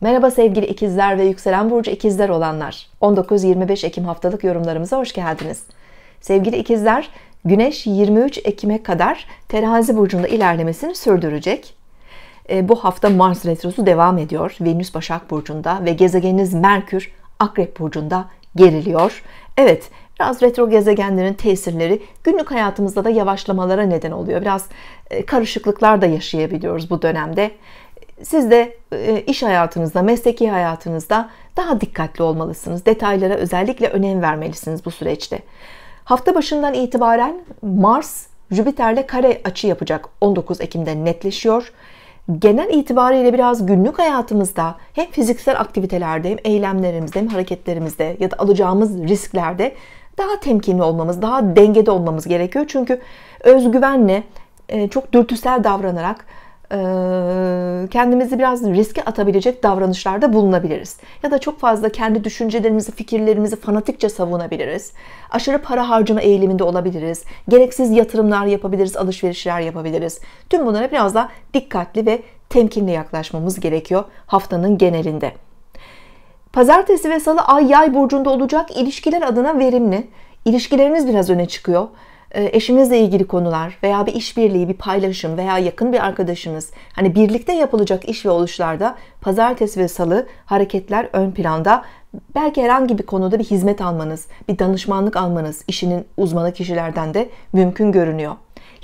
Merhaba sevgili ikizler ve yükselen burcu ikizler olanlar. 19-25 Ekim haftalık yorumlarımıza hoş geldiniz. Sevgili ikizler, Güneş 23 Ekim'e kadar terazi burcunda ilerlemesini sürdürecek. E, bu hafta Mars retrosu devam ediyor. Venüs Başak burcunda ve gezegeniniz Merkür Akrep burcunda geriliyor. Evet, biraz retro gezegenlerin tesirleri günlük hayatımızda da yavaşlamalara neden oluyor. Biraz e, karışıklıklar da yaşayabiliyoruz bu dönemde siz de e, iş hayatınızda, mesleki hayatınızda daha dikkatli olmalısınız. Detaylara özellikle önem vermelisiniz bu süreçte. Hafta başından itibaren Mars Jüpiter'le kare açı yapacak. 19 Ekim'de netleşiyor. Genel itibariyle biraz günlük hayatımızda hem fiziksel aktivitelerde hem eylemlerimizde hem hareketlerimizde ya da alacağımız risklerde daha temkinli olmamız, daha dengede olmamız gerekiyor. Çünkü özgüvenle e, çok dürtüsel davranarak kendimizi biraz riske atabilecek davranışlarda bulunabiliriz. Ya da çok fazla kendi düşüncelerimizi, fikirlerimizi fanatikçe savunabiliriz. Aşırı para harcama eğiliminde olabiliriz. Gereksiz yatırımlar yapabiliriz, alışverişler yapabiliriz. Tüm bunlara biraz daha dikkatli ve temkinli yaklaşmamız gerekiyor haftanın genelinde. Pazartesi ve salı ay yay burcunda olacak ilişkiler adına verimli. İlişkileriniz biraz öne çıkıyor. Ee, eşinizle ilgili konular veya bir işbirliği, bir paylaşım veya yakın bir arkadaşınız hani birlikte yapılacak iş ve oluşlarda pazartesi ve salı hareketler ön planda. Belki herhangi bir konuda bir hizmet almanız, bir danışmanlık almanız işinin uzmanı kişilerden de mümkün görünüyor.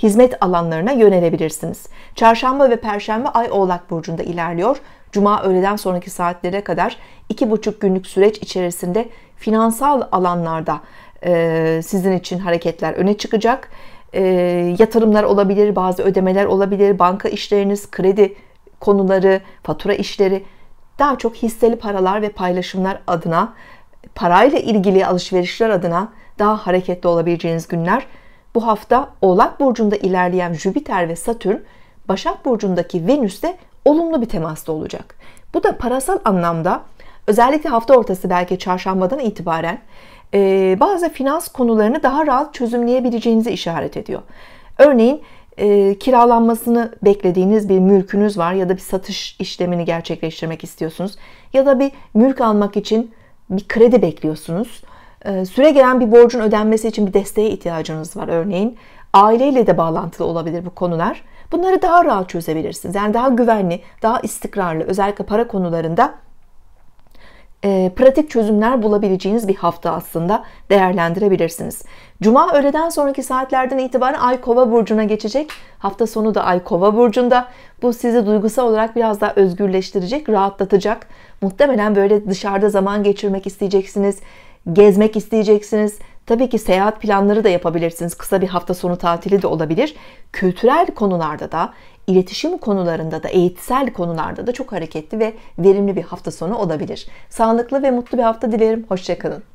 Hizmet alanlarına yönelebilirsiniz. Çarşamba ve perşembe ay Oğlak burcunda ilerliyor. Cuma öğleden sonraki saatlere kadar iki buçuk günlük süreç içerisinde finansal alanlarda ee, sizin için hareketler öne çıkacak. Ee, yatırımlar olabilir, bazı ödemeler olabilir, banka işleriniz, kredi konuları, fatura işleri daha çok hisseli paralar ve paylaşımlar adına parayla ilgili alışverişler adına daha hareketli olabileceğiniz günler. Bu hafta Oğlak Burcu'nda ilerleyen Jüpiter ve Satürn, Başak Burcu'ndaki Venüs'te olumlu bir temasta olacak. Bu da parasal anlamda özellikle hafta ortası belki çarşambadan itibaren ee, bazı finans konularını daha rahat çözümleyebileceğinizi işaret ediyor. Örneğin e, kiralanmasını beklediğiniz bir mülkünüz var ya da bir satış işlemini gerçekleştirmek istiyorsunuz ya da bir mülk almak için bir kredi bekliyorsunuz. E, süre gelen bir borcun ödenmesi için bir desteğe ihtiyacınız var örneğin. Aileyle de bağlantılı olabilir bu konular. Bunları daha rahat çözebilirsiniz. Yani daha güvenli, daha istikrarlı özellikle para konularında e, pratik çözümler bulabileceğiniz bir hafta aslında değerlendirebilirsiniz. Cuma öğleden sonraki saatlerden itibaren Ay Kova burcuna geçecek. Hafta sonu da Ay Kova burcunda. Bu sizi duygusal olarak biraz daha özgürleştirecek, rahatlatacak. Muhtemelen böyle dışarıda zaman geçirmek isteyeceksiniz, gezmek isteyeceksiniz Tabii ki seyahat planları da yapabilirsiniz. Kısa bir hafta sonu tatili de olabilir. Kültürel konularda da, iletişim konularında da, eğitsel konularda da çok hareketli ve verimli bir hafta sonu olabilir. Sağlıklı ve mutlu bir hafta dilerim. Hoşçakalın.